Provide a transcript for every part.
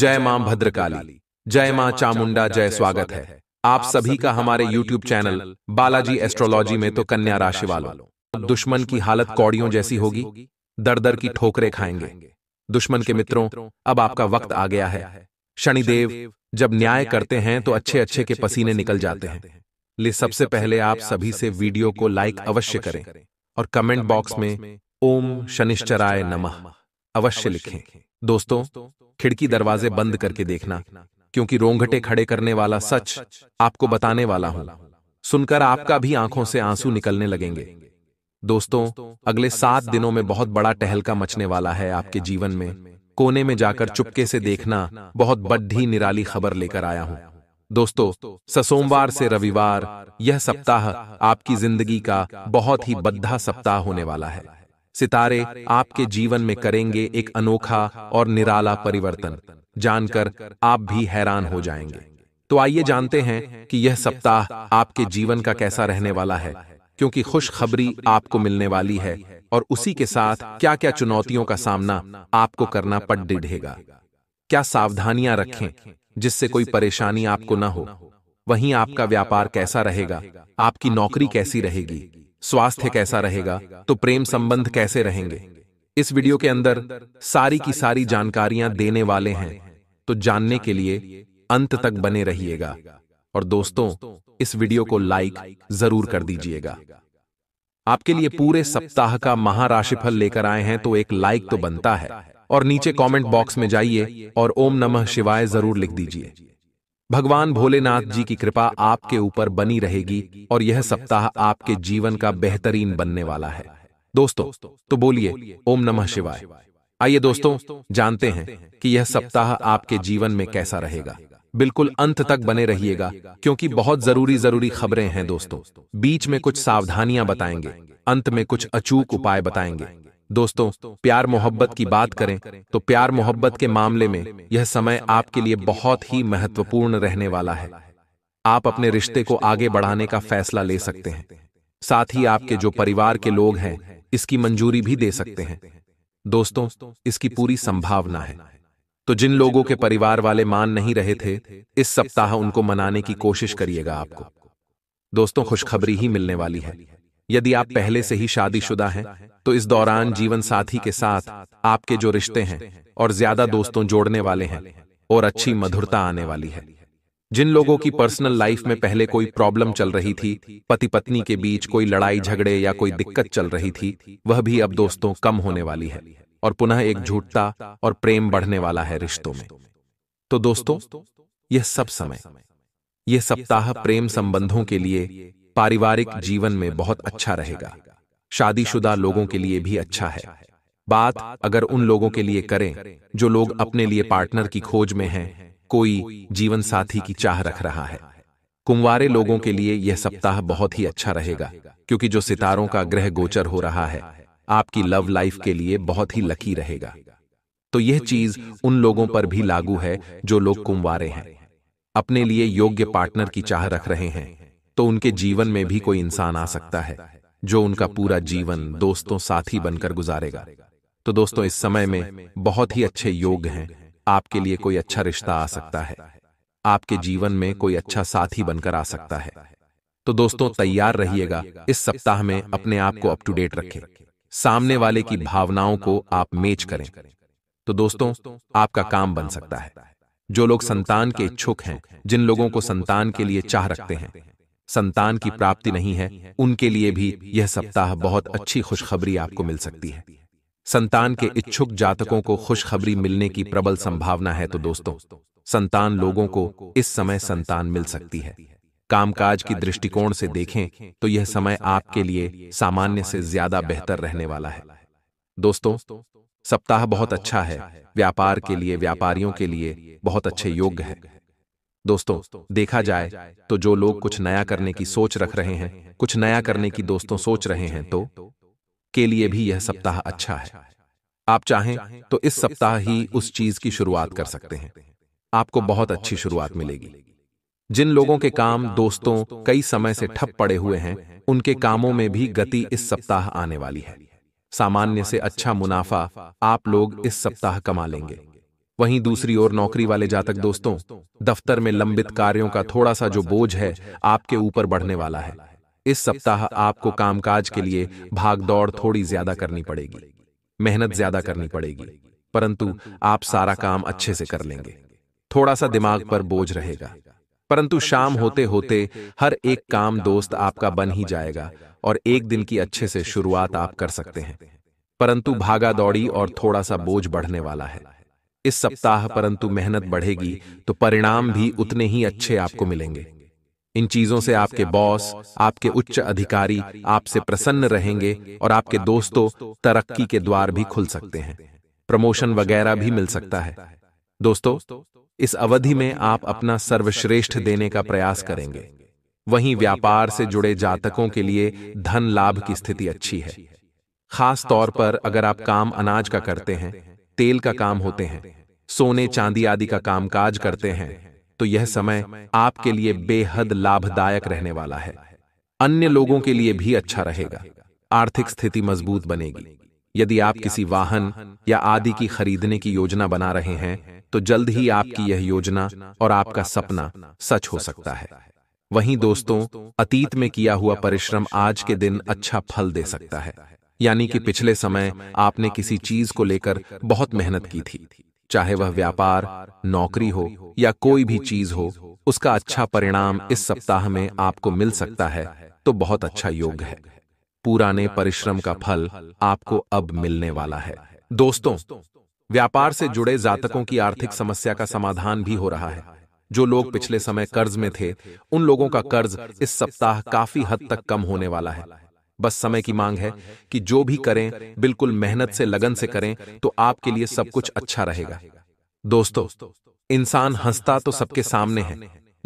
जय मां भद्रकाली जय मां चामुंडा जय स्वागत है आप सभी का हमारे यूट्यूब चैनल बालाजी एस्ट्रोलॉजी में तो कन्या राशि वालों दुश्मन की हालत कौड़ियों जैसी होगी दर दर की ठोकरें खाएंगे दुश्मन के मित्रों अब आपका वक्त आ गया है शनिदेव जब न्याय करते हैं तो अच्छे अच्छे के पसीने निकल जाते हैं ले सबसे पहले आप सभी से वीडियो को लाइक अवश्य करें और कमेंट बॉक्स में ओम शनिश्चराय नमः अवश्य लिखें दोस्तों खिड़की दरवाजे बंद करके देखना क्योंकि रोंगटे खड़े करने वाला सच आपको बताने वाला हूं सुनकर आपका भी आंखों से आंसू निकलने लगेंगे दोस्तों अगले सात दिनों में बहुत बड़ा टहलका मचने वाला है आपके जीवन में कोने में जाकर चुपके से देखना बहुत बड्ढी निराली खबर लेकर आया हूं दोस्तों ससोमवार से रविवार यह सप्ताह आपकी जिंदगी का बहुत ही बद्धा सप्ताह होने वाला है सितारे आपके जीवन में करेंगे एक अनोखा और निराला परिवर्तन जानकर आप भी हैरान हो जाएंगे तो आइए तो जानते हैं कि यह सप्ताह आपके जीवन का कैसा रहने वाला है क्योंकि खुशखबरी आपको मिलने वाली है और उसी के साथ क्या क्या चुनौतियों का सामना आपको करना पड़ डिढ़ेगा क्या सावधानियां रखें जिससे कोई परेशानी आपको न हो वहीं आपका व्यापार कैसा रहेगा आपकी नौकरी कैसी रहेगी स्वास्थ्य कैसा रहेगा तो प्रेम संबंध कैसे रहेंगे इस वीडियो के अंदर सारी की सारी जानकारियां देने वाले हैं तो जानने के लिए अंत तक बने रहिएगा और दोस्तों इस वीडियो को लाइक जरूर कर दीजिएगा आपके लिए पूरे सप्ताह का महाराशिफल लेकर आए हैं तो एक लाइक तो, तो, तो बनता है और नीचे कमेंट बॉक्स में जाइए और ओम नमः शिवाय जरूर लिख दीजिए भगवान भोलेनाथ जी की कृपा आपके ऊपर बनी रहेगी और यह सप्ताह आपके जीवन का बेहतरीन बनने वाला है दोस्तों तो बोलिए ओम नमः शिवाय आइए दोस्तों जानते हैं कि यह सप्ताह आपके जीवन में कैसा रहेगा बिल्कुल अंत तक बने रहिएगा क्योंकि बहुत जरूरी जरूरी खबरें हैं दोस्तों बीच में कुछ सावधानियां बताएंगे अंत में कुछ अचूक उपाय बताएंगे दोस्तों प्यार मोहब्बत की बात करें तो प्यार मोहब्बत के मामले में यह समय आपके लिए बहुत ही महत्वपूर्ण रहने वाला है आप अपने रिश्ते को आगे बढ़ाने का फैसला ले सकते हैं साथ ही आपके जो परिवार के लोग हैं इसकी मंजूरी भी दे सकते हैं दोस्तों इसकी पूरी संभावना है तो जिन लोगों के परिवार वाले मान नहीं रहे थे इस सप्ताह उनको मनाने की कोशिश करिएगा आपको दोस्तों खुशखबरी ही मिलने वाली है यदि आप पहले से ही शादीशुदा हैं तो, तो इस दौरान जीवन साथी के साथ आपके जो रिश्ते हैं और ज्यादा दोस्तों जोड़ने वाले हैं और अच्छी मधुरता आने वाली है जिन लोगों की पर्सनल लाइफ में पहले कोई प्रॉब्लम चल रही थी पति पत्नी के बीच कोई लड़ाई झगड़े या कोई दिक्कत चल रही थी वह भी अब दोस्तों कम होने वाली है और पुनः एक झूठता और प्रेम बढ़ने वाला है रिश्तों में तो, तो दोस्तों यह सब समय यह सप्ताह प्रेम संबंधों के लिए पारिवारिक जीवन में बहुत अच्छा रहेगा शादीशुदा लोगों के लिए भी अच्छा, अच्छा है बात अगर उन लोगों के लिए करें जो लोग अपने लिए पार्टनर की खोज में हैं, कोई जीवन साथी की चाह रख रहा है कुंवारे लोगों के लिए यह सप्ताह बहुत ही अच्छा, अच्छा रहेगा क्योंकि जो सितारों का ग्रह गोचर हो रहा है आपकी लव लाइफ के लिए बहुत ही लकी रहेगा तो यह तो चीज उन लोगों पर भी लागू है जो लोग कुंवारे हैं अपने लिए योग्य पार्टनर की चाह रख रहे हैं तो उनके जीवन में भी कोई इंसान आ सकता है जो उनका पूरा जीवन दोस्तों साथी बनकर गुजारेगा तो दोस्तों इस समय में बहुत ही अच्छे योग हैं आपके लिए कोई अच्छा रिश्ता आ सकता है आपके जीवन में कोई अच्छा साथी बनकर आ सकता है तो दोस्तों तैयार रहिएगा इस सप्ताह में अपने आप को अप टू डेट रखें सामने वाले की भावनाओं को आप मेच करें तो दोस्तों आपका काम बन सकता है जो लोग संतान के इच्छुक हैं जिन लोगों को संतान के लिए चाह रखते हैं संतान की प्राप्ति नहीं है उनके लिए भी यह सप्ताह बहुत अच्छी खुशखबरी आपको मिल सकती है संतान के इच्छुक जातकों को खुशखबरी मिलने की प्रबल संभावना है तो, तो दोस्तों संतान लोगों को इस समय संतान मिल सकती है कामकाज की दृष्टिकोण से देखें तो, तो यह समय आपके लिए सामान्य से ज्यादा बेहतर रहने वाला है दोस्तों सप्ताह बहुत अच्छा, अच्छा है व्यापार के लिए व्यापारियों के लिए बहुत अच्छे योग्य है दोस्तों देखा जाए तो जो लोग कुछ नया करने की सोच रख रहे हैं कुछ नया करने की दोस्तों सोच रहे हैं तो, तो के लिए भी यह सप्ताह अच्छा, अच्छा है आप चाहें तो, तो इस सप्ताह ही उस चीज की शुरुआत कर सकते हैं आपको बहुत अच्छी शुरुआत मिलेगी जिन लोगों के काम दोस्तों कई समय से ठप पड़े हुए हैं उनके कामों में भी गति इस सप्ताह आने वाली है सामान्य से अच्छा, अच्छा मुनाफा आप लोग इस सप्ताह कमा लेंगे वहीं दूसरी ओर नौकरी वाले जातक दोस्तों दफ्तर में लंबित कार्यों का थोड़ा सा जो बोझ है आपके ऊपर बढ़ने वाला है इस सप्ताह आपको कामकाज के लिए भागदौड़ थोड़ी ज्यादा करनी पड़ेगी मेहनत ज्यादा करनी पड़ेगी परंतु आप सारा काम अच्छे से कर लेंगे थोड़ा सा दिमाग पर बोझ रहेगा परंतु शाम होते होते हर एक काम दोस्त आपका बन ही जाएगा और एक दिन की अच्छे से शुरुआत आप कर सकते हैं परंतु भागा दौड़ी और थोड़ा सा बोझ बढ़ने वाला है इस सप्ताह परंतु मेहनत बढ़ेगी तो परिणाम भी उतने ही अच्छे आपको मिलेंगे इन चीजों से आपके बॉस आपके उच्च अधिकारी आपसे प्रसन्न रहेंगे और आपके दोस्तों तरक्की के द्वार भी खुल सकते हैं प्रमोशन वगैरह भी मिल सकता है दोस्तों इस अवधि में आप अपना सर्वश्रेष्ठ देने का प्रयास करेंगे वहीं व्यापार से जुड़े जातकों के लिए धन लाभ की स्थिति अच्छी है खास तौर पर अगर आप काम अनाज का करते हैं तेल का काम होते हैं सोने चांदी आदि का कामकाज करते हैं तो यह समय आपके लिए बेहद लाभदायक रहने वाला है अन्य लोगों के लिए भी अच्छा रहेगा आर्थिक स्थिति मजबूत बनेगी यदि आप किसी वाहन या आदि की खरीदने की योजना बना रहे हैं तो जल्द ही आपकी यह योजना और आपका सपना सच हो सकता है वहीं दोस्तों अतीत में किया हुआ परिश्रम आज के दिन अच्छा फल दे सकता है यानी कि पिछले समय आपने किसी चीज को लेकर बहुत मेहनत की थी चाहे वह व्यापार नौकरी हो या कोई भी चीज हो उसका अच्छा, अच्छा परिणाम इस सप्ताह में आपको मिल सकता है तो बहुत अच्छा, अच्छा योग है पुराने परिश्रम का फल आपको अब मिलने वाला है दोस्तों व्यापार से जुड़े जातकों की आर्थिक समस्या का समाधान भी हो रहा है जो लोग पिछले समय कर्ज में थे उन लोगों का कर्ज इस सप्ताह काफी हद तक कम होने वाला है बस समय की मांग है कि जो भी करें बिल्कुल मेहनत से लगन से करें तो आपके लिए सब कुछ अच्छा रहेगा दोस्तों इंसान हंसता तो सबके सामने है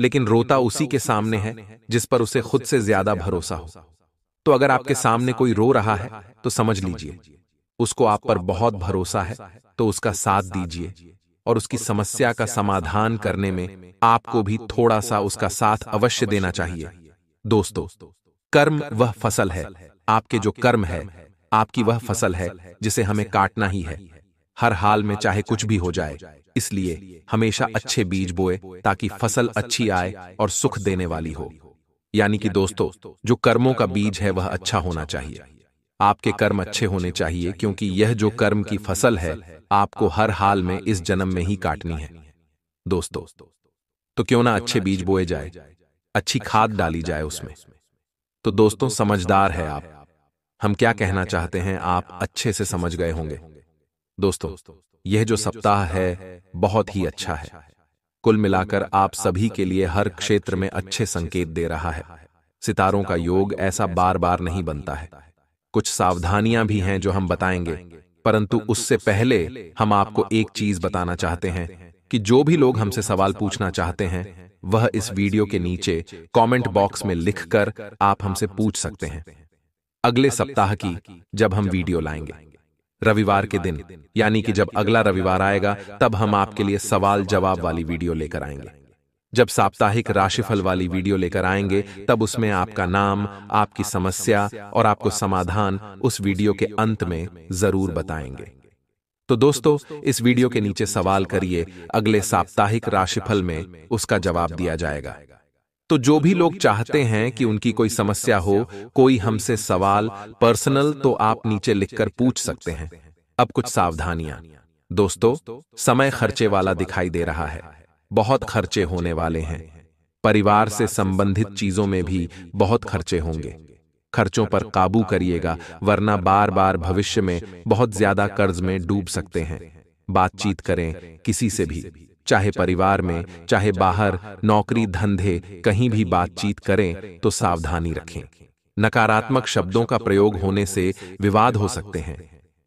लेकिन रोता उसी के सामने है जिस पर उसे खुद से ज्यादा भरोसा हो तो अगर आपके सामने कोई रो रहा है तो समझ लीजिए उसको आप पर बहुत भरोसा है तो उसका साथ दीजिए और उसकी समस्या का समाधान करने में आपको भी थोड़ा सा उसका साथ अवश्य देना चाहिए दोस्तों कर्म वह फसल है आपके जो कर्म है आपकी वह फसल है जिसे हमें काटना ही है हर हाल में चाहे कुछ भी हो जाए इसलिए हमेशा अच्छे बीज बोए ताकि फसल अच्छी आए और सुख देने वाली हो यानी कि दोस्तों जो कर्मों का बीज है वह अच्छा, अच्छा होना चाहिए आपके कर्म अच्छे होने चाहिए क्योंकि यह जो कर्म की फसल है आपको हर हाल में इस जन्म में ही काटनी है दोस्तों तो क्यों ना तो अच्छे बीज बोए जाए अच्छी खाद डाली जाए उसमें तो दोस्तों समझदार है आप हम क्या कहना चाहते हैं आप अच्छे से समझ गए होंगे दोस्तों यह जो सप्ताह है बहुत ही अच्छा, अच्छा है कुल मिलाकर आप सभी के लिए हर क्षेत्र में अच्छे संकेत दे रहा है सितारों का योग ऐसा बार बार नहीं बनता है कुछ सावधानियां भी हैं जो हम बताएंगे परंतु उससे पहले हम आपको एक चीज बताना चाहते हैं कि जो भी लोग हमसे सवाल पूछना चाहते हैं वह इस वीडियो के नीचे कमेंट बॉक्स में लिखकर आप हमसे पूछ सकते हैं अगले सप्ताह की जब हम वीडियो लाएंगे रविवार के दिन यानी कि जब अगला रविवार आएगा तब हम आपके लिए सवाल जवाब वाली वीडियो लेकर आएंगे जब साप्ताहिक राशिफल वाली वीडियो लेकर आएंगे तब उसमें आपका नाम आपकी समस्या और आपको समाधान उस वीडियो के अंत में जरूर बताएंगे तो दोस्तों इस वीडियो के नीचे सवाल करिए अगले साप्ताहिक राशिफल में उसका जवाब दिया जाएगा तो जो भी लोग चाहते हैं कि उनकी कोई समस्या हो कोई हमसे सवाल पर्सनल तो आप नीचे लिखकर पूछ सकते हैं अब कुछ सावधानियां दोस्तों समय खर्चे वाला दिखाई दे रहा है बहुत खर्चे होने वाले हैं परिवार से संबंधित चीजों में भी बहुत खर्चे होंगे खर्चों पर काबू करिएगा वरना बार बार भविष्य में बहुत ज्यादा कर्ज में डूब सकते हैं बातचीत करें किसी से भी चाहे परिवार में चाहे बाहर नौकरी धंधे कहीं भी बातचीत करें तो, तो सावधानी रखें नकारात्मक शब्दों का प्रयोग होने से विवाद हो सकते हैं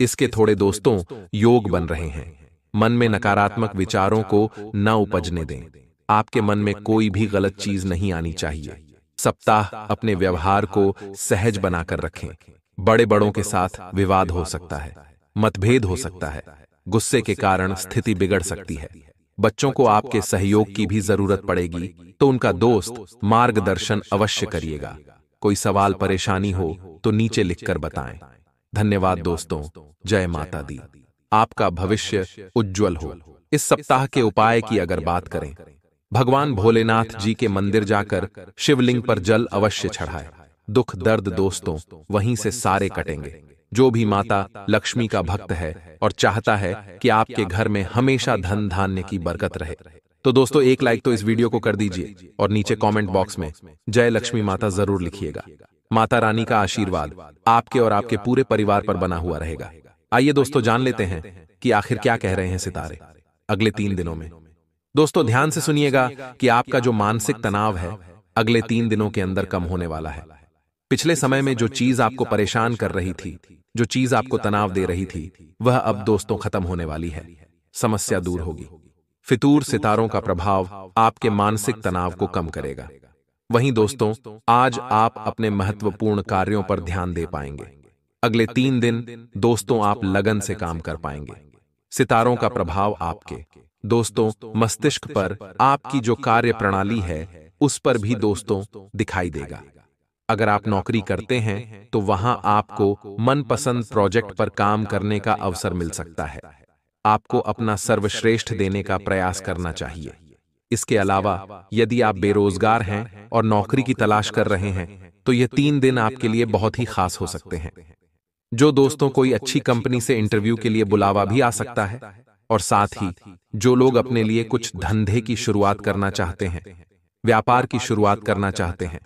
इसके थोड़े दोस्तों योग बन रहे हैं मन में नकारात्मक विचारों को न उपजने दें आपके मन में कोई भी गलत चीज नहीं आनी चाहिए सप्ताह अपने व्यवहार को सहज बनाकर रखें बड़े बड़ों के साथ विवाद हो सकता है मतभेद हो सकता है गुस्से के कारण स्थिति बिगड़ सकती है बच्चों को आपके सहयोग की भी जरूरत पड़ेगी तो उनका दोस्त मार्गदर्शन अवश्य करिएगा कोई सवाल परेशानी हो तो नीचे लिखकर बताएं धन्यवाद दोस्तों जय माता दी आपका भविष्य उज्जवल हो इस सप्ताह के उपाय की अगर बात करें भगवान भोलेनाथ जी के मंदिर जाकर शिवलिंग पर जल अवश्य चढ़ाए दुख दर्द दोस्तों वहीं से सारे कटेंगे जो भी माता लक्ष्मी का भक्त है और चाहता है कि आपके घर में हमेशा धन धान्य की बरकत रहे तो दोस्तों एक लाइक तो इस वीडियो को कर दीजिए और नीचे कमेंट बॉक्स में जय लक्ष्मी माता जरूर लिखिएगा माता रानी का आशीर्वाद आपके और आपके पूरे परिवार पर बना हुआ रहेगा आइए दोस्तों जान लेते हैं कि आखिर क्या कह रहे हैं सितारे अगले तीन दिनों में दोस्तों ध्यान से सुनिएगा कि आपका जो मानसिक तनाव है अगले तीन दिनों के अंदर कम होने वाला है पिछले समय में जो चीज आपको परेशान कर रही थी जो चीज आपको तनाव दे रही थी वह अब दोस्तों खत्म होने वाली है समस्या दूर होगी फितूर सितारों का प्रभाव आपके मानसिक तनाव को कम करेगा वहीं दोस्तों आज आप अपने महत्वपूर्ण कार्यों पर ध्यान दे पाएंगे अगले तीन दिन दोस्तों आप लगन से काम कर पाएंगे सितारों का प्रभाव आपके दोस्तों मस्तिष्क पर आपकी जो कार्य प्रणाली है उस पर भी दोस्तों दिखाई देगा अगर आप नौकरी करते हैं तो वहां आपको मनपसंद प्रोजेक्ट पर काम करने का अवसर मिल सकता है आपको अपना सर्वश्रेष्ठ देने का प्रयास करना चाहिए इसके अलावा यदि आप बेरोजगार हैं और नौकरी की तलाश कर रहे हैं तो ये तीन दिन आपके लिए बहुत ही खास हो सकते हैं जो दोस्तों कोई अच्छी कंपनी से इंटरव्यू के लिए बुलावा भी आ सकता है और साथ ही जो लोग अपने लिए कुछ धंधे की शुरुआत करना चाहते हैं व्यापार की शुरुआत करना चाहते हैं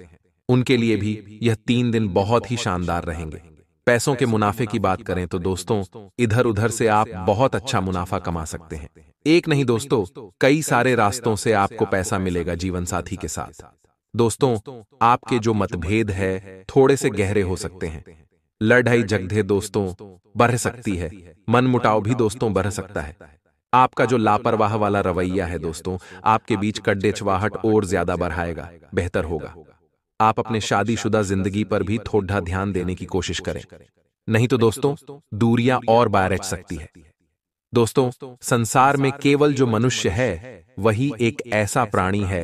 उनके लिए भी यह तीन दिन बहुत ही शानदार रहेंगे पैसों के मुनाफे की बात करें तो दोस्तों इधर उधर से आप बहुत अच्छा मुनाफा कमा सकते हैं एक नहीं दोस्तों कई सारे रास्तों से आपको पैसा मिलेगा जीवन साथी के साथ दोस्तों आपके जो मतभेद है थोड़े से गहरे हो सकते हैं लड़ाई जगधे दोस्तों बढ़ सकती है मन मुटाव भी दोस्तों बढ़ सकता है आपका जो लापरवाह वाला रवैया है दोस्तों आपके बीच कड्डे चवाहट और ज्यादा बढ़ाएगा बेहतर होगा आप अपने शादीशुदा जिंदगी पर भी थोड़ा ध्यान देने की कोशिश करें नहीं तो दोस्तों दूरियां और बारच सकती है दोस्तों संसार में केवल जो मनुष्य है वही एक ऐसा प्राणी है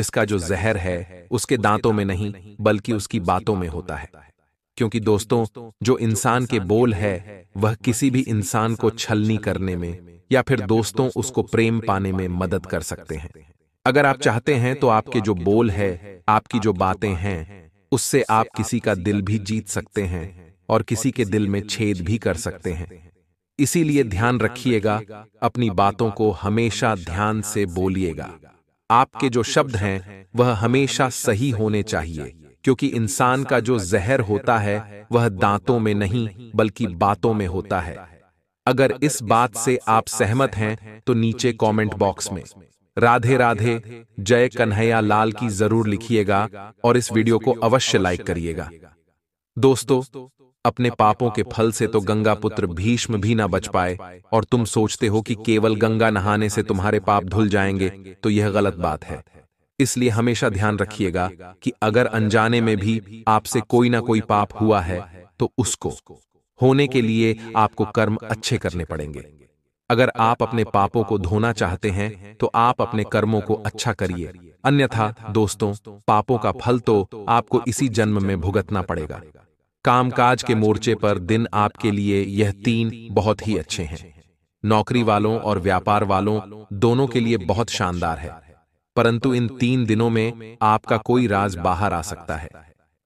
जिसका जो जहर है उसके दांतों में नहीं बल्कि उसकी बातों में होता है क्योंकि दोस्तों जो इंसान के बोल है वह किसी भी इंसान को छलनी करने में या फिर दोस्तों उसको प्रेम पाने में मदद कर सकते हैं अगर आप चाहते हैं तो आपके जो बोल है आपकी जो बातें हैं उससे आप किसी का दिल भी जीत सकते हैं और किसी के दिल में छेद भी कर सकते हैं इसीलिए ध्यान रखिएगा अपनी बातों को हमेशा ध्यान से बोलिएगा आपके जो शब्द हैं वह हमेशा सही होने चाहिए क्योंकि इंसान का जो जहर होता है वह दांतों में नहीं बल्कि बातों में होता है अगर इस बात से आप सहमत हैं तो, तो नीचे कमेंट बॉक्स में राधे राधे जय कन्हैया लाल की जरूर लिखिएगा और इस वीडियो को अवश्य लाइक करिएगा दोस्तों अपने पापों के तो फल से तो गंगा पुत्र भीष्म भी ना बच पाए और तुम सोचते हो कि केवल गंगा नहाने से तुम्हारे पाप धुल जाएंगे तो यह गलत बात है इसलिए हमेशा ध्यान रखिएगा कि अगर अनजाने में भी आपसे कोई ना कोई पाप हुआ है तो, तो उसको होने के लिए आपको कर्म अच्छे करने पड़ेंगे अगर आप अपने पापों को धोना चाहते हैं तो आप अपने कर्मों को अच्छा करिए अन्यथा दोस्तों पापों का फल तो आपको इसी जन्म में भुगतना पड़ेगा कामकाज के मोर्चे पर दिन आपके लिए यह तीन बहुत ही अच्छे हैं नौकरी वालों और व्यापार वालों दोनों के लिए बहुत शानदार है परंतु इन तीन दिनों में आपका कोई राज बाहर आ सकता है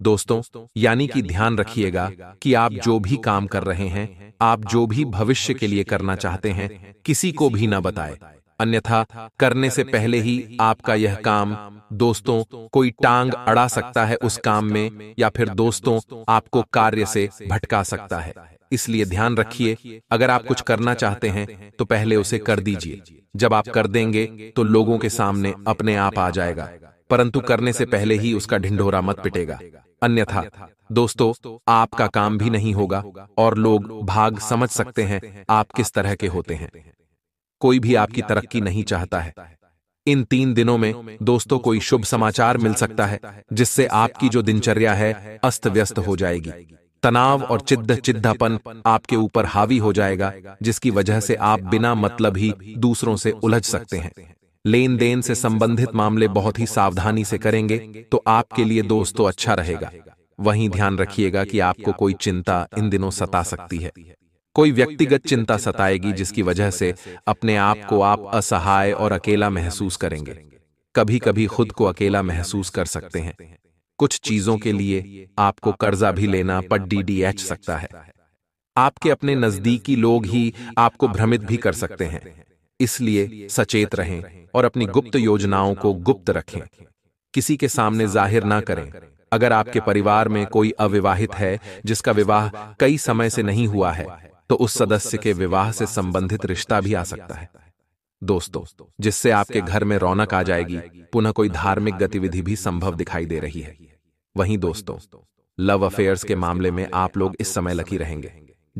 दोस्तों यानी कि ध्यान रखिएगा कि आप जो भी काम कर रहे हैं आप जो भी भविष्य के लिए करना चाहते हैं किसी को भी न बताए अन्यथा करने से पहले ही आपका यह काम दोस्तों कोई टांग अड़ा सकता है उस काम में या फिर दोस्तों आपको कार्य से भटका सकता है इसलिए ध्यान रखिए अगर आप कुछ करना चाहते हैं तो पहले तो उसे कर दीजिए जब आप कर देंगे तो, तो लोगों के सामने अपने आप आ जाएगा परंतु करने से पहले ही उसका ढिंढोरा मत पिटेगा अन्यथा दोस्तों आपका काम भी नहीं होगा और लोग भाग समझ सकते हैं आप किस तरह के होते हैं कोई भी आपकी तरक्की नहीं चाहता है इन तीन दिनों में दोस्तों कोई शुभ समाचार मिल सकता है जिससे आपकी जो दिनचर्या है अस्त व्यस्त हो जाएगी तनाव और चिद्ध चिद्धापन आपके ऊपर हावी हो जाएगा जिसकी वजह से आप बिना मतलब ही दूसरों से उलझ सकते हैं लेन देन से संबंधित मामले बहुत ही सावधानी से करेंगे तो आपके लिए दोस्तों तो अच्छा रहेगा वहीं ध्यान रखिएगा कि आपको कोई चिंता इन दिनों सता सकती है कोई व्यक्तिगत चिंता सताएगी जिसकी वजह से अपने आप को आप असहाय और अकेला महसूस करेंगे कभी कभी खुद को अकेला महसूस कर सकते हैं कुछ चीजों के लिए आपको कर्जा भी लेना पर डी सकता है आपके अपने नजदीकी लोग ही आपको भ्रमित भी कर सकते हैं इसलिए सचेत रहें और अपनी गुप्त योजनाओं को गुप्त रखें किसी के सामने जाहिर ना करें अगर आपके परिवार में कोई अविवाहित है जिसका विवाह कई समय से नहीं हुआ है तो उस तो सदस्य के विवाह से संबंधित रिश्ता भी आ सकता है दोस्तों जिससे आपके घर में रौनक आ जाएगी पुनः कोई धार्मिक गतिविधि भी संभव दिखाई दे रही है वहीं दोस्तों लव अफेयर्स के मामले में आप लोग इस समय लकी रहेंगे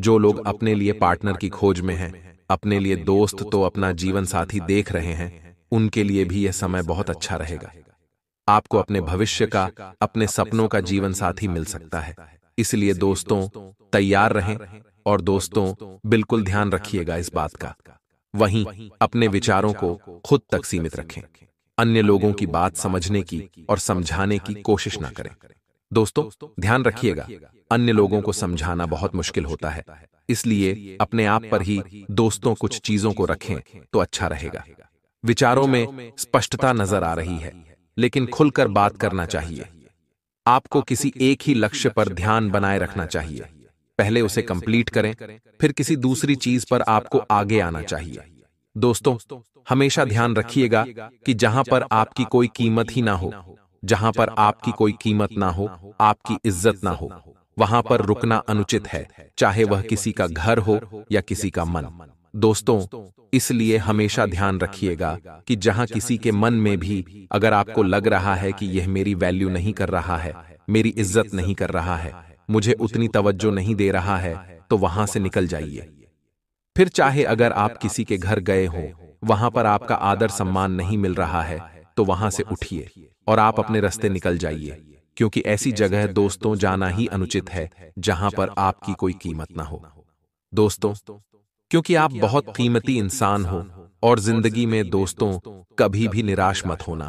जो लोग अपने लिए पार्टनर की खोज में हैं अपने लिए दोस्त तो अपना जीवन साथी देख रहे हैं उनके लिए भी यह समय बहुत अच्छा रहेगा आपको अपने भविष्य का अपने सपनों का जीवन साथी मिल सकता है इसलिए दोस्तों तैयार रहें और दोस्तों बिल्कुल ध्यान रखिएगा इस बात का वहीं अपने विचारों को खुद तक सीमित रखें अन्य लोगों की बात समझने की और समझाने की कोशिश ना करें दोस्तों ध्यान रखिएगा अन्य लोगों को समझाना बहुत मुश्किल होता है इसलिए अपने आप पर ही दोस्तों कुछ चीजों को रखें तो अच्छा रहेगा विचारों में स्पष्टता नजर आ रही है लेकिन खुलकर बात करना चाहिए आपको किसी एक ही लक्ष्य पर ध्यान बनाए रखना चाहिए पहले उसे कंप्लीट करें फिर किसी दूसरी चीज पर आपको आगे आना चाहिए दोस्तों हमेशा ध्यान रखिएगा कि जहां पर आपकी कोई कीमत ही ना हो जहां पर आपकी कोई कीमत ना हो आपकी इज्जत ना हो वहां पर रुकना अनुचित है चाहे वह किसी का घर हो या किसी का मन दोस्तों इसलिए हमेशा ध्यान रखिएगा कि जहां किसी के मन में भी अगर आपको लग रहा है कि यह मेरी वैल्यू नहीं कर रहा है मेरी इज्जत नहीं कर रहा है मुझे उतनी तवज्जो नहीं दे रहा है तो वहां से निकल जाइए फिर चाहे अगर आप किसी के घर गए हो वहां पर आपका आदर सम्मान नहीं मिल रहा है तो वहां से उठिए और आप अपने रास्ते निकल जाइए क्योंकि ऐसी जगह दोस्तों जाना ही अनुचित है जहां पर आपकी कोई कीमत ना हो दोस्तों क्योंकि आप बहुत कीमती इंसान हो और जिंदगी में दोस्तों कभी भी निराश मत होना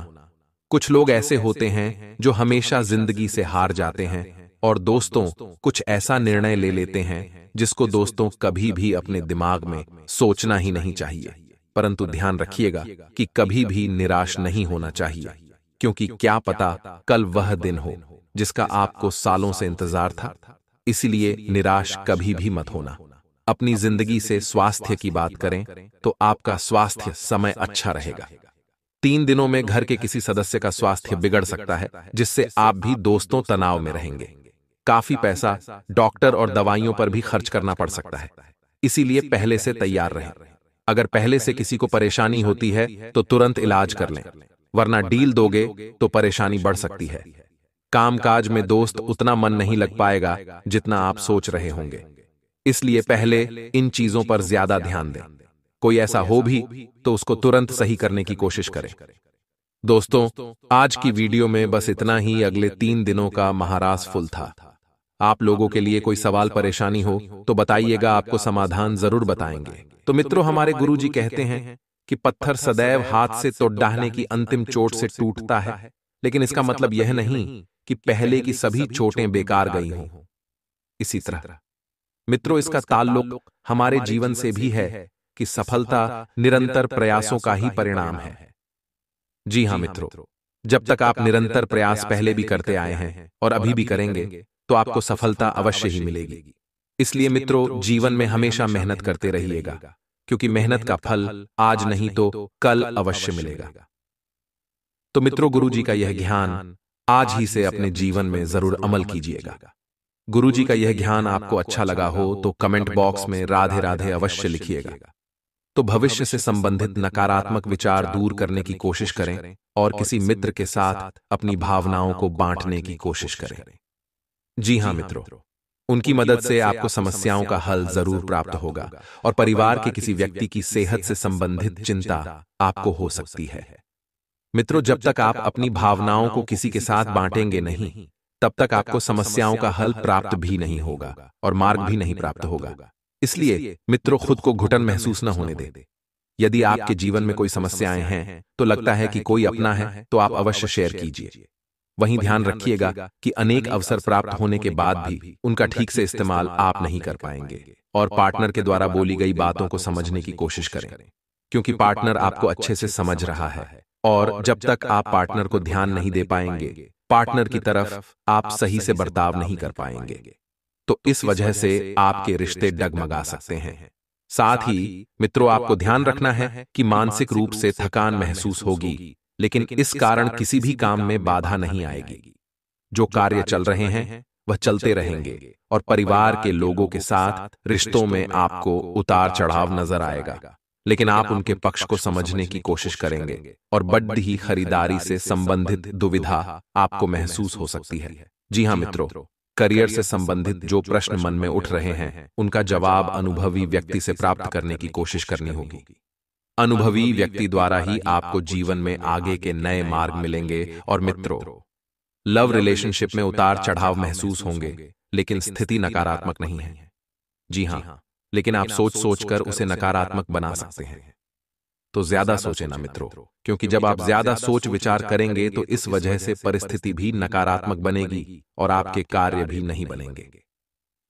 कुछ लोग ऐसे होते हैं जो हमेशा जिंदगी से हार जाते हैं और दोस्तों कुछ ऐसा निर्णय ले लेते हैं जिसको दोस्तों कभी भी अपने दिमाग में सोचना ही नहीं चाहिए परंतु ध्यान रखिएगा कि कभी भी निराश नहीं होना चाहिए क्योंकि क्या पता कल वह दिन हो जिसका आपको सालों से इंतजार था इसलिए निराश कभी भी मत होना अपनी जिंदगी से स्वास्थ्य की बात करें तो, तो आपका स्वास्थ्य समय अच्छा, अच्छा रहेगा तीन दिनों में घर के किसी सदस्य का स्वास्थ्य बिगड़ सकता है जिससे आप भी दोस्तों तनाव में रहेंगे काफी पैसा डॉक्टर और दवाइयों पर भी खर्च करना पड़ सकता है इसीलिए पहले से तैयार रहें अगर पहले से किसी को परेशानी होती है तो तुरंत इलाज कर लें वरना डील दोगे तो, तो परेशानी बढ़ सकती है कामकाज में दोस्त उतना मन नहीं लग पाएगा जितना आप सोच रहे होंगे इसलिए पहले इन चीजों पर ज्यादा ध्यान दें कोई ऐसा हो भी तो उसको तो तुरंत सही करने की कोशिश करें दोस्तों आज की वीडियो में बस इतना ही अगले तीन दिनों का महाराज फुल था आप लोगों के लिए कोई सवाल परेशानी हो तो, तो बताइएगा आपको समाधान जरूर बताएंगे तो मित्रों हमारे गुरुजी कहते हैं कि पत्थर सदैव हाथ से तो डहने की अंतिम चोट से टूटता है लेकिन इसका मतलब, मतलब यह नहीं कि पहले की सभी चोटें बेकार गई हों इसी तरह मित्रों इसका ताल्लुक हमारे जीवन से भी है कि सफलता निरंतर प्रयासों का ही परिणाम है जी हाँ, हाँ मित्रों जब तक आप निरंतर प्रयास पहले भी करते आए हैं और अभी भी करेंगे तो, तो आपको सफलता अवश्य ही मिलेगी इसलिए मित्रों जीवन में हमेशा मेहनत करते रहिएगा क्योंकि मेहनत का फल आज नहीं तो, तो कल अवश्य मिलेगा तो मित्रों तो गुरु जी का यह ज्ञान आज ही से अपने जीवन में जरूर अमल कीजिएगा गुरु जी का यह ज्ञान आपको अच्छा, अच्छा लगा हो तो, तो कमेंट बॉक्स में राधे राधे अवश्य लिखिएगा तो भविष्य से संबंधित नकारात्मक विचार दूर करने की कोशिश करें और किसी मित्र के साथ अपनी भावनाओं को बांटने की कोशिश करें जी हाँ, हाँ मित्रों उनकी मदद से आपको समस्याओं का हल जरूर प्राप्त होगा और परिवार के किसी व्यक्ति की सेहत से संबंधित चिंता आपको हो सकती है मित्रों जब तक आप अपनी भावनाओं को किसी के साथ बांटेंगे नहीं तब तक आपको समस्याओं का हल प्राप्त भी नहीं होगा और मार्ग भी नहीं प्राप्त होगा इसलिए मित्रों खुद को घुटन महसूस न होने दें यदि आपके जीवन में कोई समस्याएं हैं तो, तो लगता है कि कोई अपना है तो आप तो अवश्य शेयर कीजिए वहीं ध्यान रखिएगा कि अनेक अवसर प्राप्त होने के बाद भी उनका ठीक से इस्तेमाल आप नहीं कर पाएंगे और पार्टनर के द्वारा बोली गई बातों को समझने की कोशिश करें क्योंकि पार्टनर आपको अच्छे से समझ रहा है और जब तक आप पार्टनर को ध्यान नहीं दे पाएंगे पार्टनर की तरफ आप सही से बर्ताव नहीं कर पाएंगे तो, तो इस वजह से आपके रिश्ते डगमगा सकते हैं साथ ही मित्रों आपको ध्यान रखना है कि मानसिक रूप से थकान महसूस होगी लेकिन इस कारण किसी भी काम में बाधा नहीं आएगी जो कार्य चल रहे हैं वह चलते रहेंगे और परिवार के लोगों के साथ रिश्तों में आपको उतार चढ़ाव नजर आएगा लेकिन आप उनके पक्ष को समझने की कोशिश करेंगे और बड्ड ही खरीदारी से संबंधित दुविधा आपको महसूस हो सकती है जी हाँ, हाँ मित्रों करियर से संबंधित जो प्रश्न मन में उठ रहे हैं उनका जवाब अनुभवी व्यक्ति से प्राप्त करने की कोशिश करनी होगी अनुभवी व्यक्ति द्वारा ही आपको जीवन में आगे के नए मार्ग मिलेंगे और मित्रों लव रिलेशनशिप में उतार चढ़ाव महसूस होंगे लेकिन स्थिति नकारात्मक नहीं है हाँ, जी हाँ लेकिन आप सोच सोच कर उसे नकारात्मक बना सकते हैं तो, तो ज्यादा सोचे ना मित्रों क्योंकि जब आप ज्यादा सोच विचार करेंगे तो, तो इस वजह से परिस्थिति भी नकारात्मक बनेगी और आपके कार्य भी नहीं बनेंगे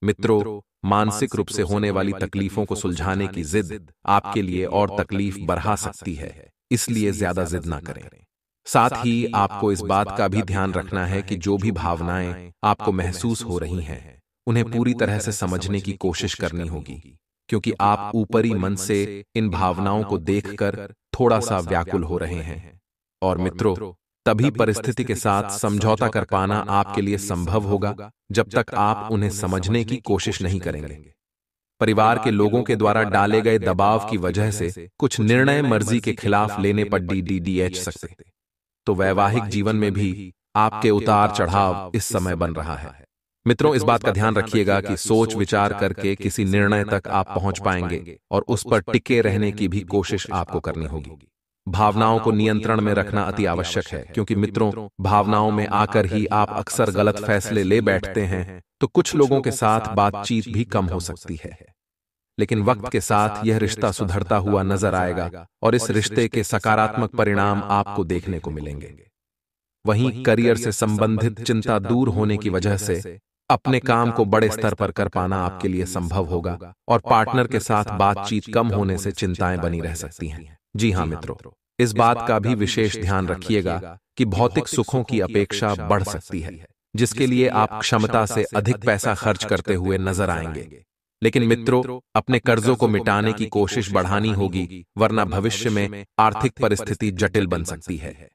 मित्रों मानसिक रूप से होने वाली तकलीफों को सुलझाने की जिद आपके लिए और तकलीफ बढ़ा सकती है इसलिए ज्यादा जिद ना करें साथ ही आपको इस बात का भी ध्यान रखना है कि जो भी भावनाएं आपको महसूस हो रही हैं उन्हें पूरी तरह से समझने की कोशिश करनी होगी क्योंकि आप ऊपरी मन से इन भावनाओं को देखकर थोड़ा सा व्याकुल हो रहे हैं और मित्रों तभी परिस्थिति के साथ समझौता कर पाना आपके लिए संभव होगा जब तक आप उन्हें समझने की कोशिश नहीं करेंगे परिवार के लोगों के द्वारा डाले गए दबाव की वजह से कुछ निर्णय मर्जी के खिलाफ लेने पर डीडीडीएच सकते तो, तो वैवाहिक जीवन में भी आपके उतार चढ़ाव इस समय बन रहा है मित्रों इस बात का ध्यान रखिएगा कि सोच विचार करके किसी निर्णय तक आप पहुंच पाएंगे और उस पर टिके रहने की भी कोशिश आपको करनी होगी भावनाओं को नियंत्रण में रखना अति आवश्यक है क्योंकि मित्रों भावनाओं में आकर ही आप अक्सर गलत फैसले ले बैठते हैं तो कुछ लोगों के साथ बातचीत भी कम हो सकती है लेकिन वक्त के साथ यह रिश्ता सुधरता हुआ नजर आएगा और इस रिश्ते के सकारात्मक परिणाम आपको देखने को मिलेंगे वहीं करियर से संबंधित चिंता दूर होने की वजह से अपने काम को बड़े स्तर पर कर पाना आपके लिए संभव होगा और पार्टनर के साथ बातचीत कम होने से चिंताएं बनी रह सकती हैं जी हाँ मित्रों इस बात का भी विशेष ध्यान रखिएगा कि भौतिक सुखों की अपेक्षा बढ़ सकती है जिसके लिए आप क्षमता से अधिक पैसा खर्च करते हुए नजर आएंगे लेकिन मित्रों अपने कर्जों को मिटाने की कोशिश बढ़ानी होगी वरना भविष्य में आर्थिक परिस्थिति जटिल बन सकती है तो,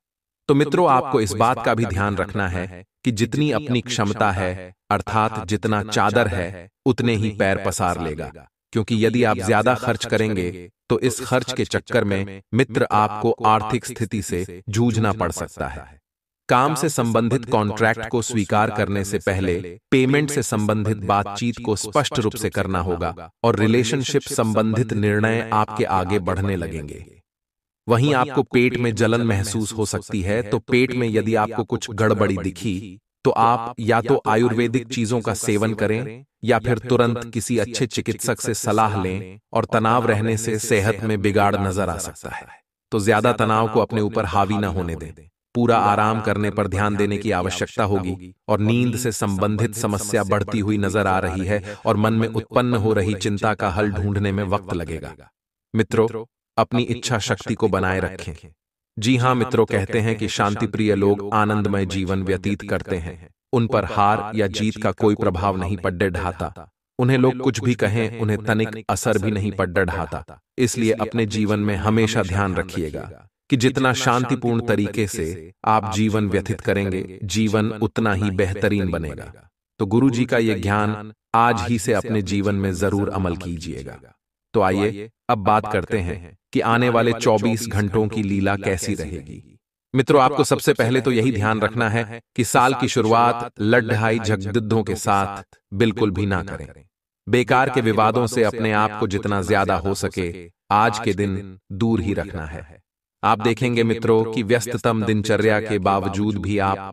तो मित्रों आपको इस बात का भी ध्यान रखना है कि जितनी अपनी क्षमता है अर्थात जितना चादर है उतने ही पैर पसार लेगा क्योंकि यदि आप ज्यादा खर्च करेंगे तो, तो इस खर्च के चक्कर में मित्र आपको आर्थिक स्थिति से जूझना पड़ सकता है काम से संबंधित कॉन्ट्रैक्ट को स्वीकार करने से पहले पेमेंट से संबंधित बातचीत को स्पष्ट रूप से करना होगा और रिलेशनशिप संबंधित निर्णय आपके आगे बढ़ने लगेंगे वहीं आपको पेट में जलन महसूस हो सकती है तो पेट में यदि आपको कुछ गड़बड़ी दिखी तो, तो आप या तो, तो आयुर्वेदिक चीजों का सेवन करें या फिर तुरंत किसी अच्छे चिकित्सक से सलाह लें और तनाव रहने से सेहत में बिगाड़ नजर आ सकता है तो ज्यादा तनाव को अपने ऊपर हावी न होने दें पूरा आराम करने पर ध्यान देने की आवश्यकता होगी और नींद से संबंधित समस्या बढ़ती हुई नजर आ रही है और मन में उत्पन्न हो रही चिंता का हल ढूंढने में वक्त लगेगा मित्रों अपनी इच्छा शक्ति को बनाए रखें हाँ, जी हाँ मित्रों कहते हैं कि शांतिप्रिय लोग आनंदमय जीवन व्यतीत करते हैं उन पर हार या जीत का कोई प्रभाव नहीं पड्डे ढाता उन्हें लोग कुछ भी कहें उन्हें तनिक असर भी नहीं पड़ ढाता इसलिए अपने जीवन में हमेशा ध्यान रखिएगा कि जितना शांतिपूर्ण तरीके से आप जीवन व्यतीत करेंगे जीवन उतना ही बेहतरीन बनेगा तो गुरु जी का यह ज्ञान आज ही से अपने जीवन में जरूर अमल कीजिएगा तो आइए अब बात करते हैं कि आने वाले 24 घंटों की लीला कैसी रहेगी मित्रों आपको सबसे पहले तो यही तो ध्यान रखना है कि साल की शुरुआत लड़हाई झगदिद्धों के साथ बिल्कुल भी ना करें बेकार के विवादों से अपने आप को जितना ज्यादा हो सके आज के दिन दूर ही रखना है आप देखेंगे मित्रों कि व्यस्ततम दिनचर्या के बावजूद भी आप